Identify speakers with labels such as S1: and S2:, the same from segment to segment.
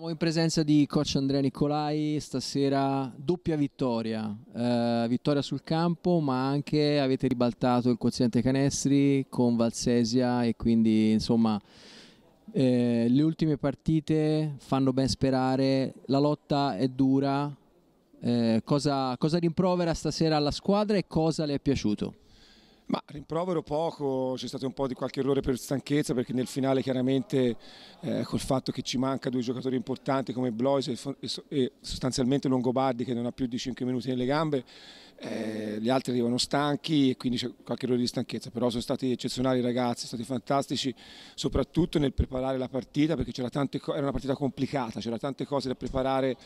S1: Siamo in presenza di coach Andrea Nicolai, stasera doppia vittoria, eh, vittoria sul campo ma anche avete ribaltato il quoziente canestri con Valsesia e quindi insomma eh, le ultime partite fanno ben sperare, la lotta è dura, eh, cosa, cosa rimprovera stasera alla squadra e cosa le è piaciuto?
S2: Ma rimprovero poco, c'è stato un po' di qualche errore per stanchezza perché nel finale chiaramente eh, col fatto che ci manca due giocatori importanti come Blois e, sostanzialmente Longobardi che non ha più di 5 minuti nelle gambe, eh, gli altri arrivano stanchi e quindi c'è qualche errore di stanchezza, però sono stati eccezionali i ragazzi, sono stati fantastici soprattutto nel preparare la partita perché era, tante, era una partita complicata, c'era tante cose da preparare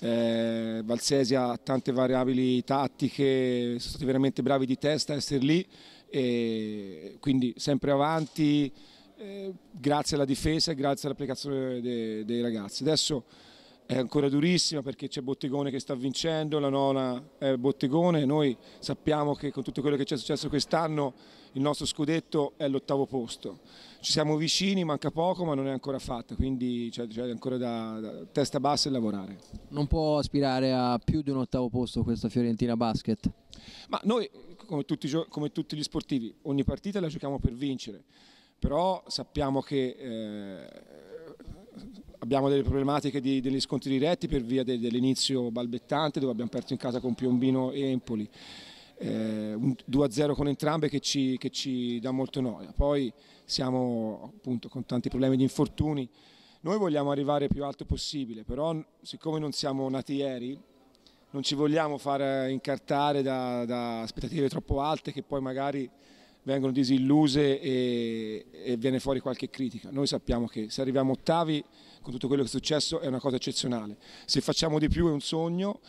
S2: eh, Valsesi ha tante variabili tattiche, sono stati veramente bravi di testa a essere lì, e quindi sempre avanti, eh, grazie alla difesa e grazie all'applicazione dei, dei ragazzi. Adesso è ancora durissima perché c'è Bottegone che sta vincendo, la nona è Bottegone, noi sappiamo che con tutto quello che ci è successo quest'anno il nostro scudetto è l'ottavo posto. Ci siamo vicini, manca poco ma non è ancora fatta, quindi c'è ancora da, da, testa bassa e lavorare.
S1: Non può aspirare a più di un ottavo posto questa Fiorentina Basket?
S2: Ma noi, come tutti, come tutti gli sportivi, ogni partita la giochiamo per vincere, però sappiamo che... Eh, Abbiamo delle problematiche di, degli scontri diretti per via de, dell'inizio balbettante dove abbiamo perso in casa con Piombino e Empoli. Eh, 2-0 con entrambe che ci, che ci, dà molto noia. Poi siamo appunto con tanti problemi di infortuni. Noi vogliamo arrivare più alto possibile, però siccome non siamo nati ieri, non ci vogliamo far incartare da, da aspettative troppo alte che poi magari vengono disilluse e, e, viene fuori qualche critica. Noi sappiamo che se arriviamo ottavi con tutto quello che è successo è una cosa eccezionale. Se facciamo di più è un sogno,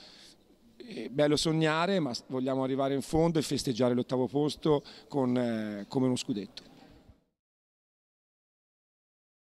S2: è bello sognare, ma vogliamo arrivare in fondo e festeggiare l'ottavo posto con, eh, come uno scudetto.